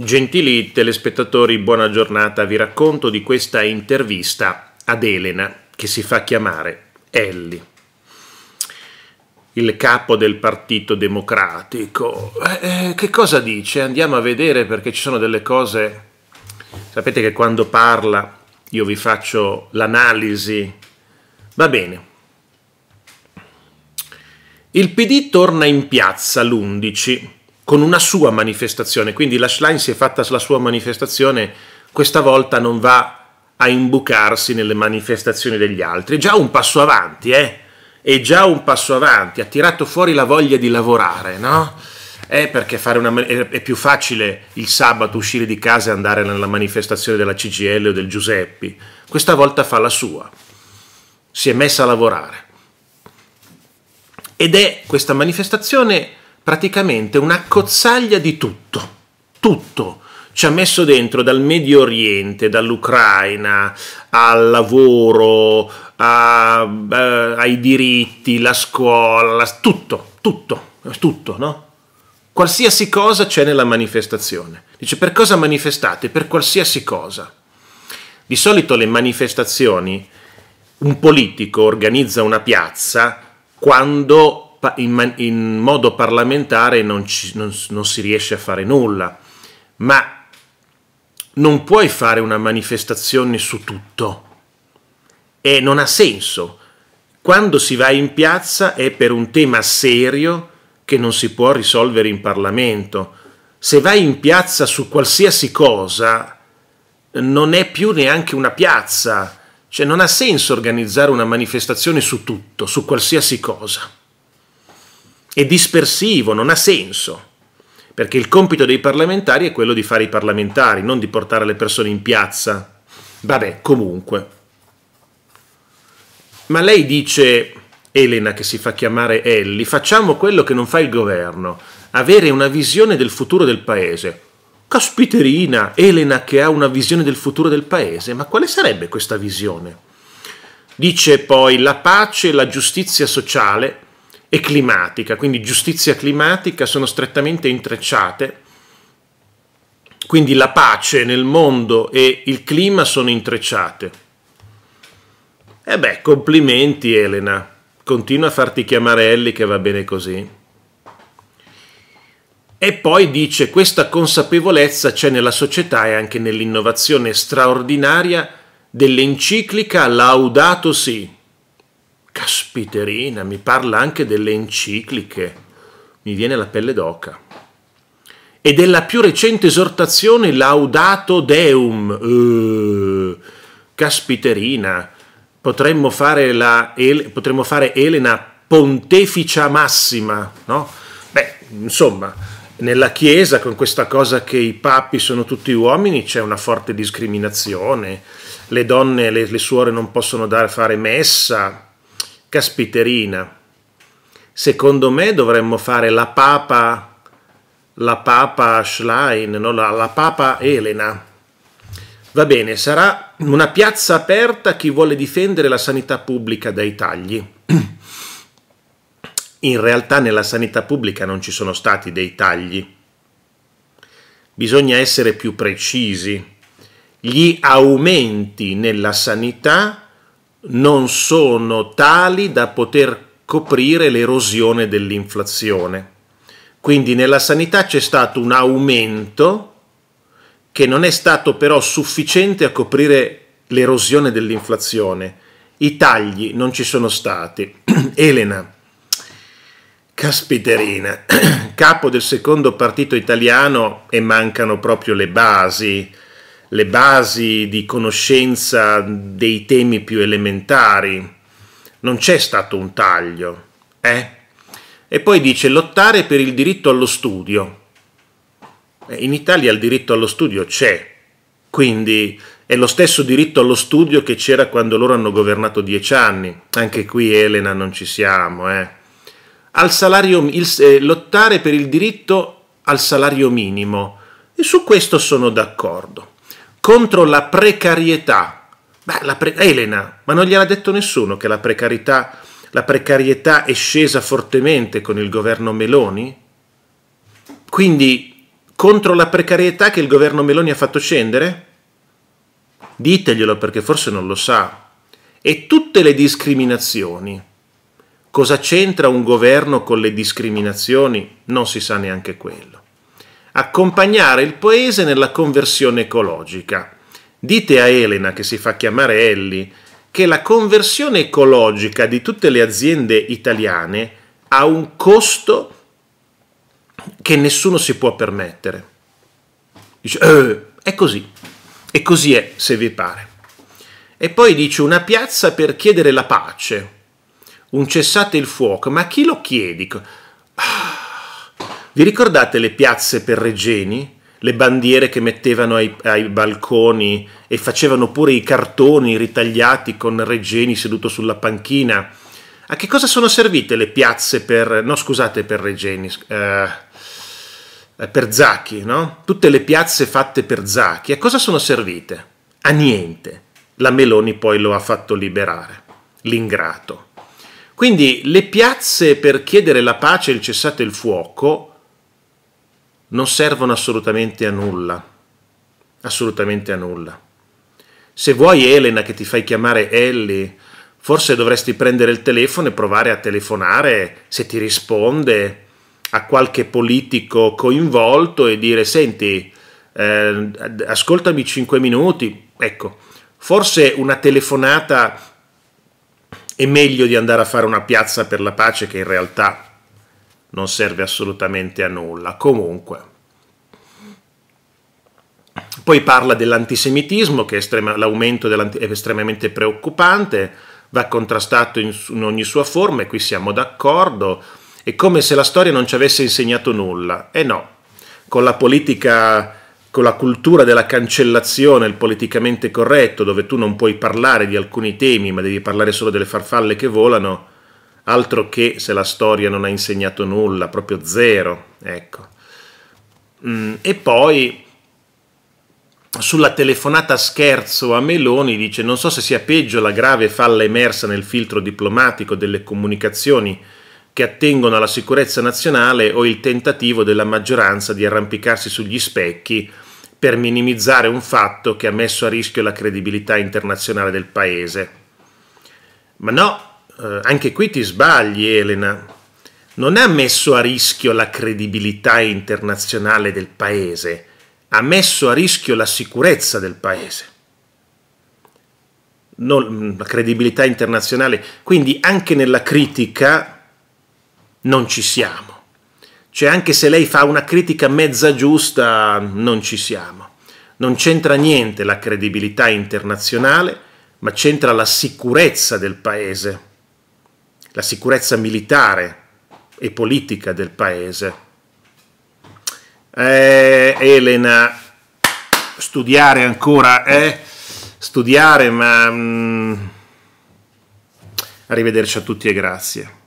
Gentili telespettatori, buona giornata. Vi racconto di questa intervista ad Elena, che si fa chiamare Ellie, il capo del Partito Democratico. Eh, eh, che cosa dice? Andiamo a vedere perché ci sono delle cose... Sapete che quando parla io vi faccio l'analisi. Va bene. Il PD torna in piazza l'11 con una sua manifestazione, quindi la Schlein si è fatta la sua manifestazione, questa volta non va a imbucarsi nelle manifestazioni degli altri, è già un passo avanti, eh? è già un passo avanti, ha tirato fuori la voglia di lavorare, no? Eh, è perché una, è più facile il sabato uscire di casa e andare nella manifestazione della CGL o del Giuseppi, questa volta fa la sua, si è messa a lavorare. Ed è questa manifestazione praticamente un'accozzaglia di tutto, tutto ci ha messo dentro dal Medio Oriente, dall'Ucraina, al lavoro, a, a, eh, ai diritti, la scuola, tutto, tutto, tutto, no? Qualsiasi cosa c'è nella manifestazione. Dice per cosa manifestate? Per qualsiasi cosa. Di solito le manifestazioni, un politico organizza una piazza quando in, in modo parlamentare non, ci, non, non si riesce a fare nulla, ma non puoi fare una manifestazione su tutto e non ha senso. Quando si va in piazza è per un tema serio che non si può risolvere in Parlamento. Se vai in piazza su qualsiasi cosa non è più neanche una piazza, cioè non ha senso organizzare una manifestazione su tutto, su qualsiasi cosa è dispersivo, non ha senso, perché il compito dei parlamentari è quello di fare i parlamentari, non di portare le persone in piazza. Vabbè, comunque. Ma lei dice, Elena che si fa chiamare Ellie, facciamo quello che non fa il governo, avere una visione del futuro del paese. Caspiterina, Elena che ha una visione del futuro del paese, ma quale sarebbe questa visione? Dice poi la pace e la giustizia sociale e climatica, quindi giustizia climatica, sono strettamente intrecciate. Quindi la pace nel mondo e il clima sono intrecciate. E beh, complimenti Elena, continua a farti chiamare Ellie che va bene così. E poi dice questa consapevolezza c'è nella società e anche nell'innovazione straordinaria dell'enciclica Laudato Si, Caspiterina, mi parla anche delle encicliche, mi viene la pelle d'oca. E della più recente esortazione Laudato Deum. Uh, caspiterina, potremmo fare, la, potremmo fare Elena ponteficia massima, no? Beh, insomma, nella Chiesa con questa cosa che i papi sono tutti uomini c'è una forte discriminazione, le donne, le, le suore non possono dar, fare messa, caspiterina. Secondo me dovremmo fare la papa, la papa Schlein, no? la, la papa Elena. Va bene, sarà una piazza aperta a chi vuole difendere la sanità pubblica dai tagli. In realtà nella sanità pubblica non ci sono stati dei tagli. Bisogna essere più precisi. Gli aumenti nella sanità non sono tali da poter coprire l'erosione dell'inflazione. Quindi nella sanità c'è stato un aumento che non è stato però sufficiente a coprire l'erosione dell'inflazione. I tagli non ci sono stati. Elena, caspiterina, capo del secondo partito italiano e mancano proprio le basi le basi di conoscenza dei temi più elementari. Non c'è stato un taglio. Eh? E poi dice lottare per il diritto allo studio. Eh, in Italia il diritto allo studio c'è, quindi è lo stesso diritto allo studio che c'era quando loro hanno governato dieci anni. Anche qui Elena non ci siamo. Eh. Al salario, il, eh, lottare per il diritto al salario minimo. E su questo sono d'accordo contro la precarietà. Beh, la pre- Elena, ma non gliel'ha detto nessuno che la precarietà, la precarietà è scesa fortemente con il governo Meloni? Quindi contro la precarietà che il governo Meloni ha fatto scendere? Diteglielo perché forse non lo sa. E tutte le discriminazioni. Cosa c'entra un governo con le discriminazioni? Non si sa neanche quello accompagnare il paese nella conversione ecologica. Dite a Elena, che si fa chiamare Ellie, che la conversione ecologica di tutte le aziende italiane ha un costo che nessuno si può permettere. Dice, eh, è così, e così è se vi pare. E poi dice una piazza per chiedere la pace, un cessate il fuoco, ma chi lo chiede? Vi ricordate le piazze per perregeni? Le bandiere che mettevano ai, ai, balconi e facevano pure i cartoni ritagliati con Reggeni seduto sulla panchina? A che cosa sono servite le piazze per... no scusate per Reggeni, eh, eh, per Zacchi, no? Tutte le piazze fatte per Zacchi, a cosa sono servite? A niente. La Meloni poi lo ha fatto liberare, l'ingrato. Quindi le piazze per chiedere la pace e il cessate il fuoco non servono assolutamente a nulla, assolutamente a nulla. Se vuoi Elena che ti fai chiamare Ellie, forse dovresti prendere il telefono e provare a telefonare se ti risponde a qualche politico coinvolto e dire senti, eh, ascoltami 5 minuti, ecco, forse una telefonata è meglio di andare a fare una piazza per la pace che in realtà non serve assolutamente a nulla. Comunque, poi parla dell'antisemitismo che estrema, l'aumento è estremamente preoccupante, va contrastato in, in ogni sua forma e qui siamo d'accordo. È come se la storia non ci avesse insegnato nulla. E eh no, con la politica con la cultura della cancellazione, il politicamente corretto, dove tu non puoi parlare di alcuni temi, ma devi parlare solo delle farfalle che volano, altro che se la storia non ha insegnato nulla, proprio zero, ecco. Mm, e poi sulla telefonata scherzo a Meloni dice non so se sia peggio la grave falla emersa nel filtro diplomatico delle comunicazioni che attengono alla sicurezza nazionale o il tentativo della maggioranza di arrampicarsi sugli specchi per minimizzare un fatto che ha messo a rischio la credibilità internazionale del paese. Ma no, eh, anche qui ti sbagli Elena, non ha messo a rischio la credibilità internazionale del paese, ha messo a rischio la sicurezza del paese. Non, mm, la credibilità internazionale, quindi anche nella critica non ci siamo. Cioè anche se lei fa una critica mezza giusta, non ci siamo. Non c'entra niente la credibilità internazionale, ma c'entra la sicurezza del paese la sicurezza militare e politica del paese. Eh, Elena, studiare ancora, eh? Studiare, ma... Mm, arrivederci a tutti e grazie.